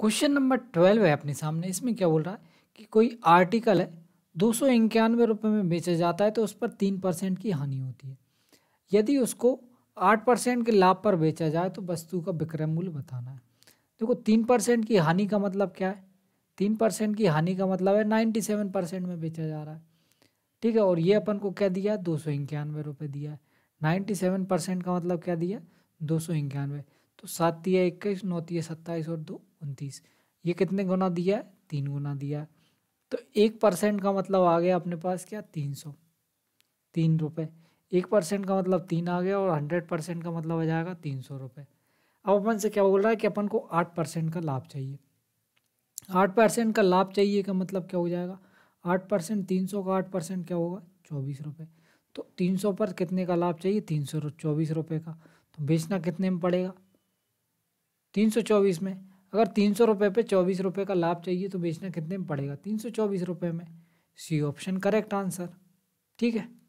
question number twelve है अपने सामने इसमें क्या बोल रहा है कि कोई आर्टिकल है दो सौ इक्यानवे रुपये में बेचा जाता है तो उस पर तीन परसेंट की हानि होती है यदि उसको आठ परसेंट के लाभ पर बेचा जाए तो वस्तु का विक्रय मूल्य बताना है देखो तीन परसेंट की हानि का मतलब क्या है तीन परसेंट की हानि का मतलब है नाइन्टी सेवन परसेंट में बेचा जा रहा है ठीक है और ये अपन को क्या दिया है दो सौ इक्यानवे रुपये दिया है नाइन्टी सेवन परसेंट का मतलब क्या दिया दो सौ इक्यानवे तो सात दिया इक्कीस नौ दिया सत्ताईस और दो उनतीस ये कितने गुना दिया है तीन गुना दिया है तो एक परसेंट का मतलब आ गया अपने पास क्या तीन सौ तीन रुपये एक परसेंट का मतलब तीन आ गया और हंड्रेड परसेंट का मतलब आ जाएगा तीन सौ रुपये अब अपन से क्या बोल रहा है कि अपन को आठ परसेंट का लाभ चाहिए आठ परसेंट का लाभ चाहिए का मतलब क्या हो जाएगा आठ परसेंट तीन सौ का आठ परसेंट क्या होगा चौबीस रुपये तो तीन सौ पर कितने का लाभ चाहिए तीन सौ चौबीस रुपये का तो बेचना कितने में पड़ेगा तीन सौ चौबीस में अगर तीन सौ रुपये पर चौबीस रुपये का लाभ चाहिए तो बेचना कितने में पड़ेगा तीन सौ चौबीस रुपये में सी ऑप्शन करेक्ट आंसर ठीक है